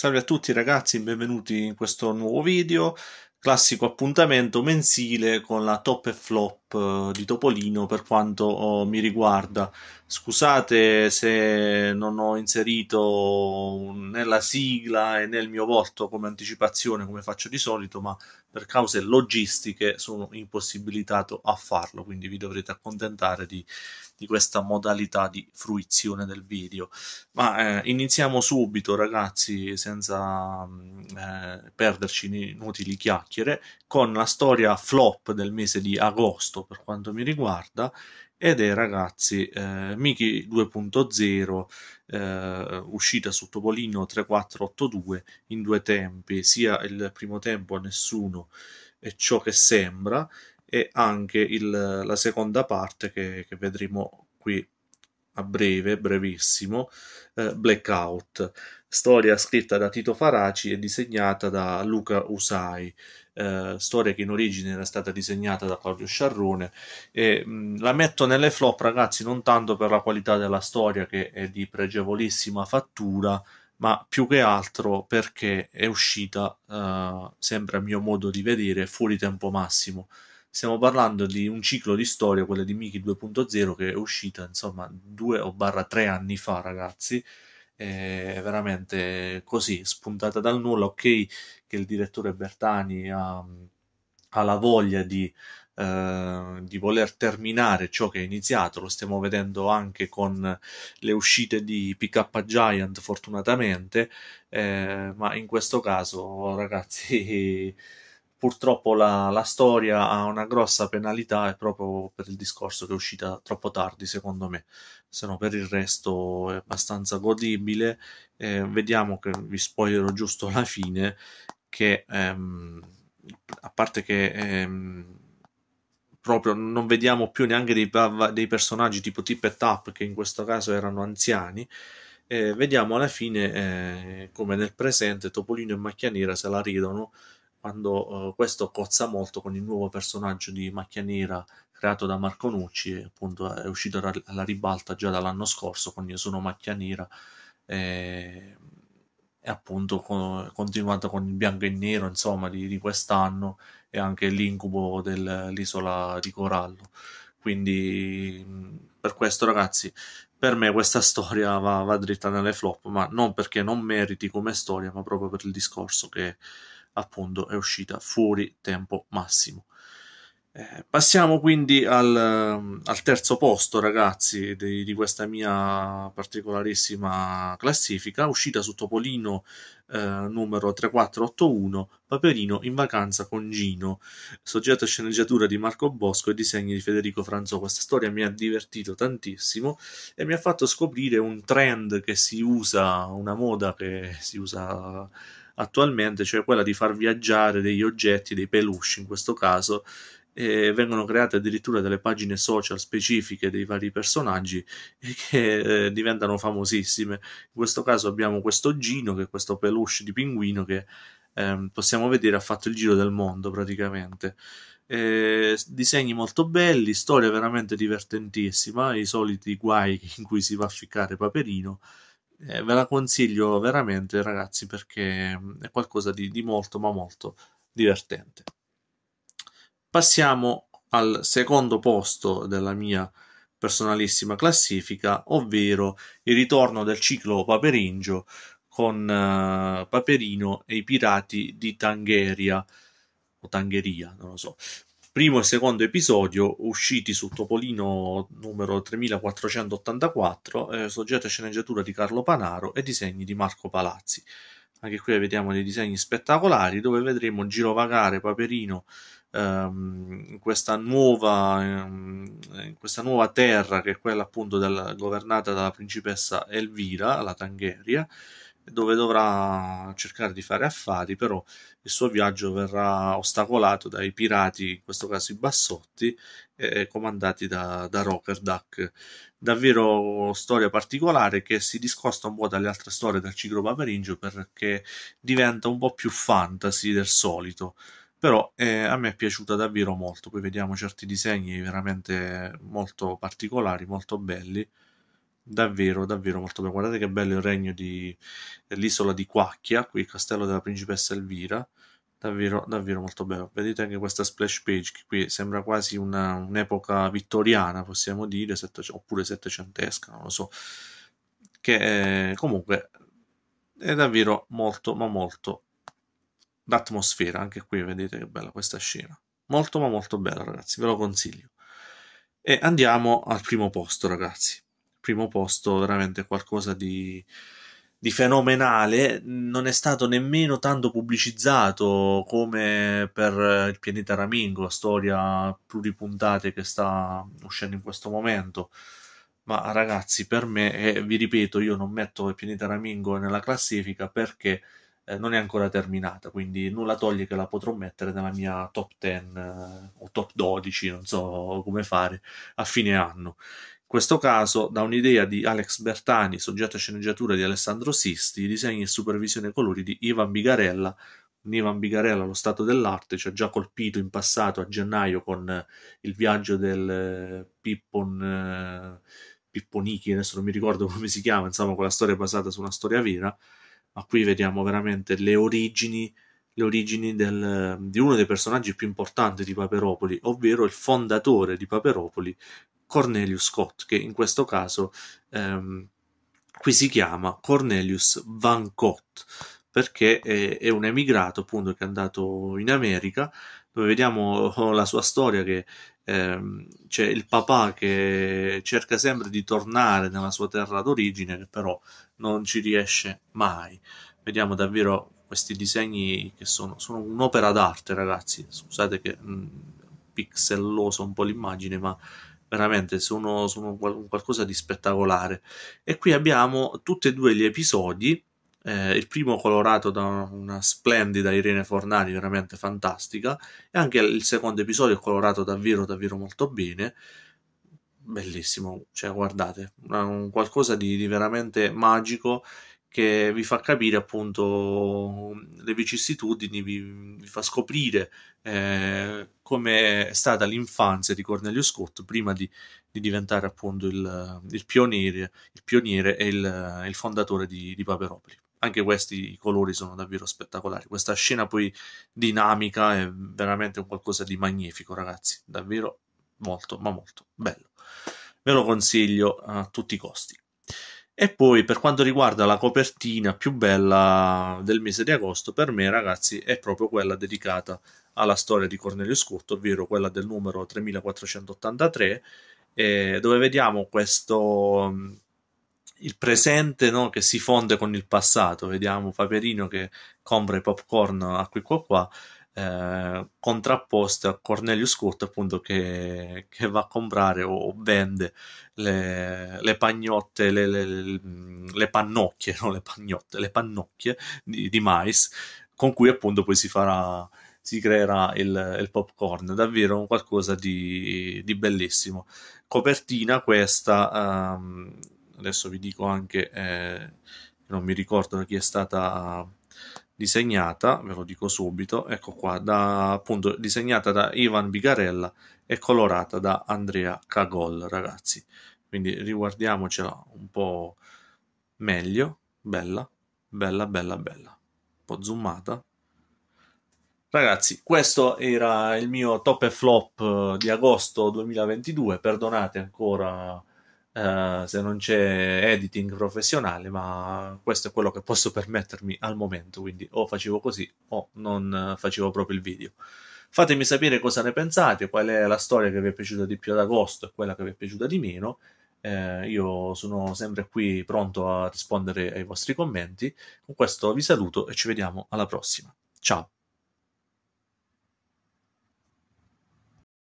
Salve a tutti ragazzi, benvenuti in questo nuovo video, classico appuntamento mensile con la top e flop di Topolino per quanto oh, mi riguarda. Scusate se non ho inserito nella sigla e nel mio volto come anticipazione come faccio di solito, ma per cause logistiche sono impossibilitato a farlo, quindi vi dovrete accontentare di, di questa modalità di fruizione del video. Ma eh, iniziamo subito, ragazzi, senza mm, eh, perderci in inutili chiacchiere, con la storia flop del mese di agosto posto per quanto mi riguarda ed è ragazzi eh, Miki 2.0 eh, uscita su Topolino 3482 in due tempi sia il primo tempo a nessuno e ciò che sembra e anche il, la seconda parte che, che vedremo qui a breve, brevissimo, eh, Blackout, storia scritta da Tito Faraci e disegnata da Luca Usai, eh, storia che in origine era stata disegnata da Claudio Sciarrone e mh, la metto nelle flop ragazzi non tanto per la qualità della storia che è di pregevolissima fattura ma più che altro perché è uscita, eh, sempre a mio modo di vedere, fuori tempo massimo. Stiamo parlando di un ciclo di storia, quella di Miki 2.0, che è uscita insomma due o barra tre anni fa, ragazzi, è veramente così, spuntata dal nulla. Ok, che il direttore Bertani ha, ha la voglia di, eh, di, voler terminare ciò che è iniziato, lo stiamo vedendo anche con le uscite di PK Giant, fortunatamente, eh, ma in questo caso, ragazzi purtroppo la, la, storia ha una grossa penalità è proprio per il discorso che è uscita troppo tardi secondo me se no per il resto è abbastanza godibile eh, vediamo che vi spoilerò giusto la fine che ehm, a parte che ehm, proprio non vediamo più neanche dei, dei personaggi tipo Tip e Tap che in questo caso erano anziani eh, vediamo alla fine eh, come nel presente Topolino e Macchianera se la ridono quando eh, questo cozza molto con il nuovo personaggio di Macchia Nera creato da Marco Nucci, appunto è uscito alla ribalta già dall'anno scorso con Io sono Macchia Nera e, e appunto con, continuato con il bianco e nero insomma di, di quest'anno e anche l'incubo dell'isola di Corallo. Quindi per questo ragazzi per me questa storia va, va dritta nelle flop, ma non perché non meriti come storia, ma proprio per il discorso che appunto è uscita fuori tempo massimo. Eh, passiamo quindi al, al, terzo posto, ragazzi, di, di, questa mia particolarissima classifica, uscita su Topolino eh, numero 3481, Paperino in vacanza con Gino, soggetto a sceneggiatura di Marco Bosco e disegni di Federico Franzò. Questa storia mi ha divertito tantissimo e mi ha fatto scoprire un trend che si usa, una moda che si usa attualmente, cioè quella di far viaggiare degli oggetti, dei peluche in questo caso, eh, vengono create addirittura delle pagine social specifiche dei vari personaggi che eh, diventano famosissime. In questo caso abbiamo questo Gino, che è questo peluche di pinguino che eh, possiamo vedere ha fatto il giro del mondo praticamente. disegni molto belli, storia veramente divertentissima, i soliti guai in cui si va a ficcare Paperino. Eh, ve la consiglio veramente, ragazzi, perché mm, è qualcosa di, di molto, ma molto divertente. Passiamo al secondo posto della mia personalissima classifica, ovvero il ritorno del ciclo Paperingio con uh, Paperino e i pirati di Tangheria o Tangheria, non lo so, primo e secondo episodio, usciti su Topolino numero 3484, eh, soggetto a sceneggiatura di Carlo Panaro e disegni di Marco Palazzi. Anche qui vediamo dei disegni spettacolari dove vedremo girovagare Paperino ehm, in, questa nuova, ehm, in questa nuova terra che è quella appunto del, governata dalla principessa Elvira, la Tangheria dove dovrà cercare di fare affari, però il suo viaggio verrà ostacolato dai pirati, in questo caso i bassotti, eh, comandati da, da Rocker Duck. Davvero storia particolare che si discosta un po' dalle altre storie del ciclo Paperingio perché diventa un po' più fantasy del solito però eh, a me è piaciuta davvero molto. Poi vediamo certi disegni veramente molto particolari, molto belli. Davvero, davvero molto bello. Guardate che bello il regno dell'isola di Quacchia, qui il castello della principessa Elvira. Davvero, davvero molto bello. Vedete anche questa splash page che qui sembra quasi una, un'epoca vittoriana, possiamo dire, sette, oppure settecentesca, non lo so. Che è, comunque è davvero molto, ma molto d'atmosfera. Anche qui vedete che bella questa scena. Molto, ma molto bella, ragazzi. Ve lo consiglio. E andiamo al primo posto, ragazzi primo posto veramente qualcosa di, di fenomenale, non è stato nemmeno tanto pubblicizzato come per il pianeta Ramingo, la storia pluripuntate che sta uscendo in questo momento. Ma ragazzi, per me, e vi ripeto, io non metto il pianeta Ramingo nella classifica perché eh, non è ancora terminata, quindi nulla toglie che la potrò mettere nella mia top 10 eh, o top 12, non so come fare, a fine anno. Questo caso da un'idea di Alex Bertani, soggetto a sceneggiatura di Alessandro Sisti, disegni e supervisione colori di Ivan Bigarella. Ivan Bigarella, lo stato dell'arte, ci ha già colpito in passato a gennaio con eh, il viaggio del eh, Pippon, eh, Pipponichi, adesso non mi ricordo come si chiama, insomma quella storia basata su una storia vera, ma qui vediamo veramente le origini le origini del, di uno dei personaggi più importanti di Paperopoli, ovvero il fondatore di Paperopoli, Cornelius Scott, che in questo caso ehm, qui si chiama Cornelius Van Cott, perché è, è, un emigrato appunto che è andato in America dove vediamo oh, la sua storia che ehm, c'è il papà che cerca sempre di tornare nella sua terra d'origine che però non ci riesce mai vediamo davvero questi disegni che sono, sono un'opera d'arte ragazzi scusate che mh, pixelloso un po' l'immagine ma veramente sono, sono qualcosa di spettacolare. E qui abbiamo tutti e due gli episodi. Eh, il primo colorato da una, splendida Irene Fornari, veramente fantastica, e anche il secondo episodio è colorato davvero, davvero molto bene. Bellissimo, cioè guardate, un qualcosa di, di veramente magico che vi fa capire appunto le vicissitudini, vi, vi fa scoprire eh, come è stata l'infanzia di Cornelio Scott prima di, di diventare appunto il, il, pioniere, il pioniere e il, il fondatore di, di Paperopoli. Anche questi colori sono davvero spettacolari. Questa scena poi dinamica è veramente qualcosa di magnifico, ragazzi. Davvero molto, ma molto bello. Ve lo consiglio a tutti i costi. E poi per quanto riguarda la copertina più bella del mese di agosto, per me ragazzi è proprio quella dedicata alla storia di Cornelio Scotto, ovvero quella del numero 3483, eh, dove vediamo questo mm, il presente no, che si fonde con il passato, vediamo Paperino che compra i popcorn a qui qua qua eh, contrapposte a Cornelius Curto appunto che, che, va a comprare o vende le, le pagnotte, le, le, le pannocchie, non le pagnotte, le pannocchie di, di mais con cui appunto poi si farà si creerà il, il, popcorn, davvero un qualcosa di, di bellissimo. Copertina questa, um, adesso vi dico anche, eh, non mi ricordo chi è stata disegnata, ve lo dico subito, ecco qua, da, appunto disegnata da Ivan Bigarella e colorata da Andrea Cagol, ragazzi. Quindi riguardiamocela un po' meglio, bella, bella, bella, bella, un po' zoomata. Ragazzi, questo era il mio top e flop eh, di agosto 2022, perdonate ancora eh, se non c'è editing professionale, ma questo è quello che posso permettermi al momento, quindi o facevo così o non facevo proprio il video. Fatemi sapere cosa ne pensate, qual è la storia che vi è piaciuta di più ad agosto e quella che vi è piaciuta di meno. Eh, io sono sempre qui pronto a rispondere ai vostri commenti. Con questo vi saluto e ci vediamo alla prossima. Ciao!